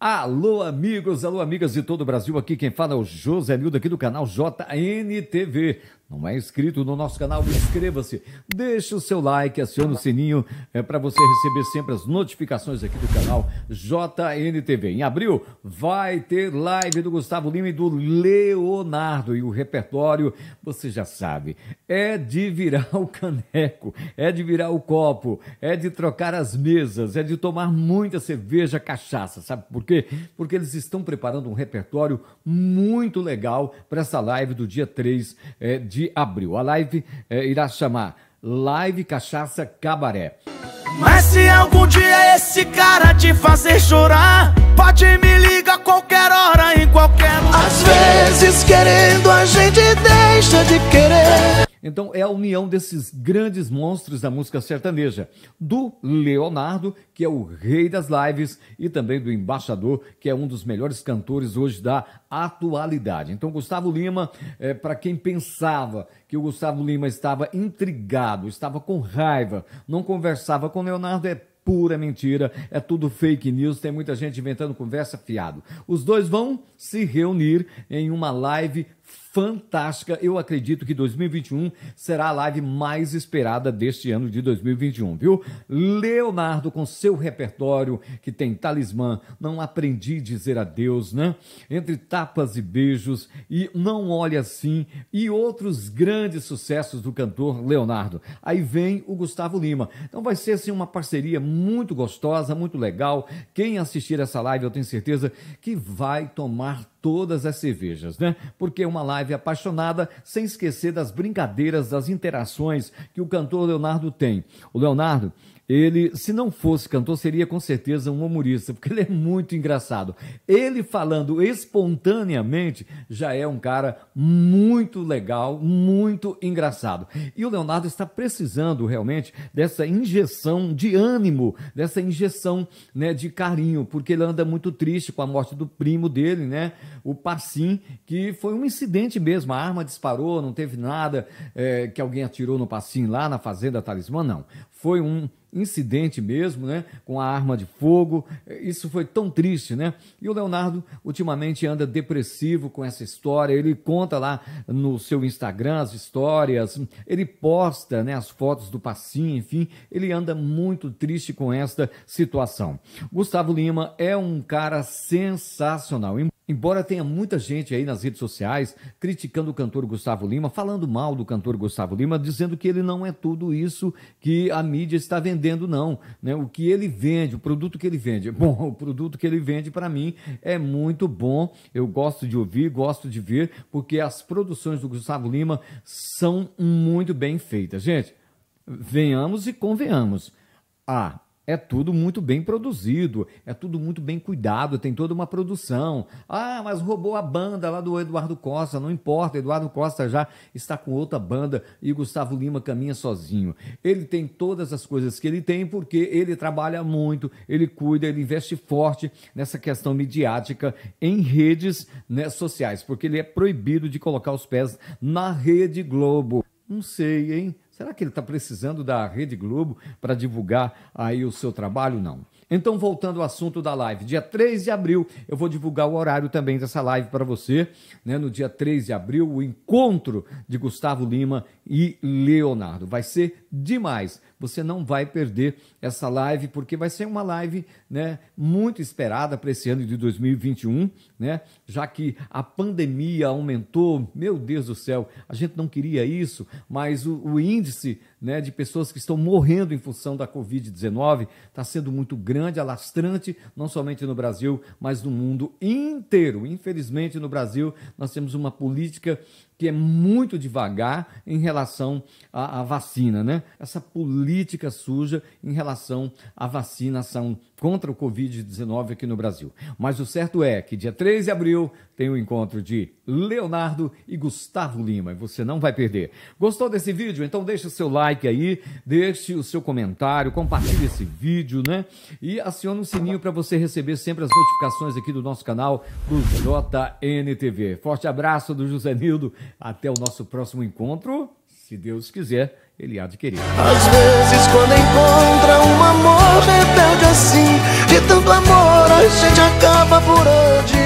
Alô, amigos, alô, amigas de todo o Brasil. Aqui quem fala é o José Nildo, aqui do canal JNTV não é inscrito no nosso canal, inscreva-se, deixe o seu like, acione o sininho é, para você receber sempre as notificações aqui do canal JNTV. Em abril vai ter live do Gustavo Lima e do Leonardo. E o repertório, você já sabe, é de virar o caneco, é de virar o copo, é de trocar as mesas, é de tomar muita cerveja, cachaça. Sabe por quê? Porque eles estão preparando um repertório muito legal para essa live do dia 3 é, de de abril. A live eh, irá chamar Live Cachaça Cabaré. Mas se algum dia esse cara te fazer chorar, pode me ligar a qualquer hora, em qualquer lugar. Às vezes querendo a gente deixa de querer. Então é a união desses grandes monstros da música sertaneja, do Leonardo, que é o rei das lives, e também do Embaixador, que é um dos melhores cantores hoje da atualidade. Então Gustavo Lima, é, eh, para quem pensava que o Gustavo Lima estava intrigado, estava com raiva, não conversava com Leonardo, é pura mentira, é tudo fake news, tem muita gente inventando conversa fiado. Os dois vão se reunir em uma live fantástica. Eu acredito que 2021 será a live mais esperada deste ano de 2021, viu? Leonardo, com seu repertório que tem talismã, não aprendi a dizer adeus, né? Entre tapas e beijos e não olhe assim e outros grandes sucessos do cantor Leonardo. Aí vem o Gustavo Lima. Então vai ser assim uma parceria muito gostosa, muito legal. Quem assistir essa live, eu tenho certeza que vai tomar todas as cervejas, né? Porque é uma live apaixonada, sem esquecer das brincadeiras, das interações que o cantor Leonardo tem. O Leonardo, ele, se não fosse cantor, seria com certeza um humorista, porque ele é muito engraçado. Ele falando espontaneamente já é um cara muito legal, muito engraçado. E o Leonardo está precisando realmente dessa injeção de ânimo, dessa injeção né, de carinho, porque ele anda muito triste com a morte do primo dele, né? o Passim, que foi um incidente mesmo. A arma disparou, não teve nada é, que alguém atirou no Passim lá na Fazenda Talismã, não. Foi um incidente mesmo, né? Com a arma de fogo. Isso foi tão triste, né? E o Leonardo ultimamente anda depressivo com essa história. Ele conta lá no seu Instagram as histórias, ele posta, né, as fotos do passinho, enfim, ele anda muito triste com esta situação. Gustavo Lima é um cara sensacional. Embora tenha muita gente aí nas redes sociais criticando o cantor Gustavo Lima, falando mal do cantor Gustavo Lima, dizendo que ele não é tudo isso que a mídia está vendendo vendendo, não. Né? O que ele vende, o produto que ele vende. Bom, o produto que ele vende, para mim, é muito bom. Eu gosto de ouvir, gosto de ver, porque as produções do Gustavo Lima são muito bem feitas. Gente, venhamos e convenhamos. A ah, é tudo muito bem produzido, é tudo muito bem cuidado, tem toda uma produção. Ah, mas roubou a banda lá do Eduardo Costa, não importa, Eduardo Costa já está com outra banda e Gustavo Lima caminha sozinho. Ele tem todas as coisas que ele tem porque ele trabalha muito, ele cuida, ele investe forte nessa questão midiática em redes né, sociais, porque ele é proibido de colocar os pés na Rede Globo. Não sei, hein? Será que ele está precisando da Rede Globo para divulgar aí o seu trabalho? Não. Então, voltando ao assunto da live, dia 3 de abril, eu vou divulgar o horário também dessa live para você, né? No dia 3 de abril, o encontro de Gustavo Lima e Leonardo. Vai ser demais. Você não vai perder essa live, porque vai ser uma live né, muito esperada para esse ano de 2021, né? Já que a pandemia aumentou, meu Deus do céu, a gente não queria isso, mas o, o índice né, de pessoas que estão morrendo em função da Covid-19 está sendo muito grande, alastrante, não somente no Brasil, mas no mundo inteiro. Infelizmente, no Brasil, nós temos uma política que é muito devagar em relação à, à vacina, né? Essa política suja em relação à vacinação contra o Covid-19 aqui no Brasil. Mas o certo é que dia 3 de abril tem o encontro de Leonardo e Gustavo Lima, e você não vai perder. Gostou desse vídeo? Então deixe o seu like aí, deixe o seu comentário, compartilhe esse vídeo, né? E acione o sininho para você receber sempre as notificações aqui do nosso canal do JNTV. Forte abraço do José Nildo até o nosso próximo encontro, se Deus quiser, ele há de querer. Às vezes, quando encontra um amor rebelde assim, de tanto amor a gente acaba por onde